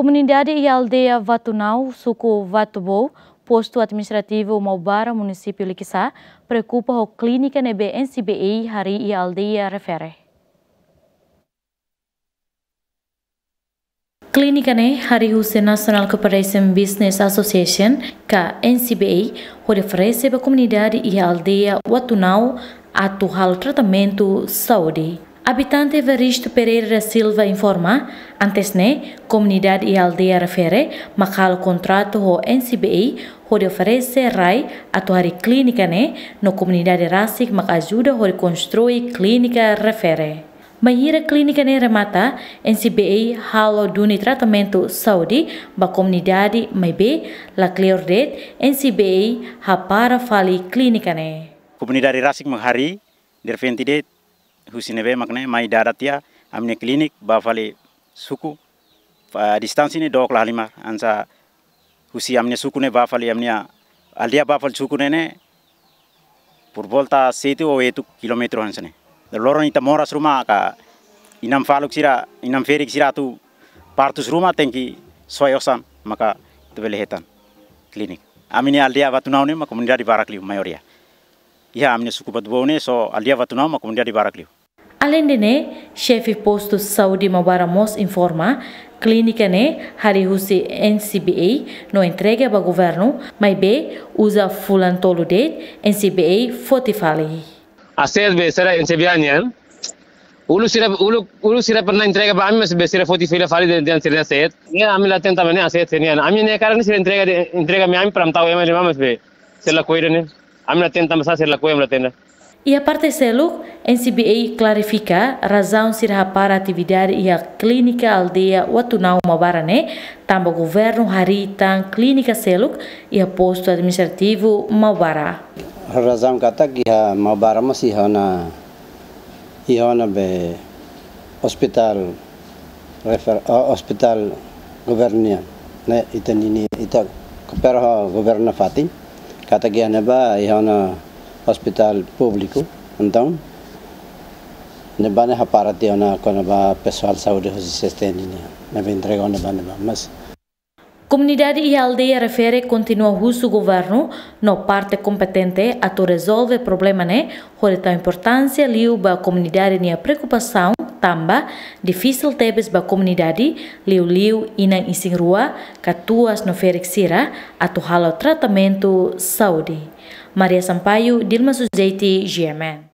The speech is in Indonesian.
comunidade e aldeia Vatunau, suku Vatubo, posto administrativo Maubara, município Likisá, preocupa a clínica nebe hari e aldeia refere. ne Hari Huse National Cooperation Business Association, ka NCBA, oferece para a comunidade e a aldeia Watunau atual tratamento saúde. Habitante Veristo Pereira Silva informa, antes ne, comunidade e aldeia refere, macal contrato ho NCBI, ho de oferece RAI, atuari e clínica ne, no comunidade Rasik mak ajuda ho de construir clínica refere. Mahira clínica ne remata, NCBI halo duni tratamento Saudi ba comunidade maybe la cleordet, NCBI ha para fali clínica ne. Comunidade Rasik maghari, derfentidet, husine be makne mai daratia amne klinik bafale suku distance ni dok lalima ansa husi amne suku ne bafale amne alia bafal suku ne ne purbolta seti o etu kilometro hansne loron ita moras ruma ka inam faluk sira inam ferik sira tu partus ruma tengki soyosan maka tubelehetan klinik amini alia batunau ne makomunidad barakli mayoria Ia ya, amne suku patbone so alia vatuna ma comunidad de Baracliu. Além de né, chefe posto Mabaramos informa hari husi Harihusi NCBA no entrega ba governo, mai be usa tolu de NCBA fotifale. A CSB será NCBA nian. Ulu sira ulu ulu sira pernah entrega ba amin mas besira fotifale fali de de antirnya set. Ini kami laten tamane aset nian. Kami ne karena sira entrega entrega mi kami pram tahu ya mas be. Sila koirane. amna tenta masa ser laku amna tenta. Ia parte seluk, NCBA clarifica razão sirha para atividade e a clínica aldeia Watunau Mabarane, tamba governo haritan clínica seluk e a posto administrativo Mabara. Razão kata que a Mabara masih hona ihona be hospital refer hospital governia ne né, itanini ita tá, kopera governa fatin. Cartagena e un hospital uh, público, então, nebane hapara te ona kona ba pessoal saúde hosi sesteni ne, ne entrega ona ba, mas Comunidade e aldeia refere continua o governo no parte competente a to resolve problema né, horita importância liu ba comunidade nia preocupação tamba difícil tebes ba comunidade liu liu inang ising rua katuas no a tu halo tratamento saúde. Maria Sampaio, Dilma Suzeiti, GMN.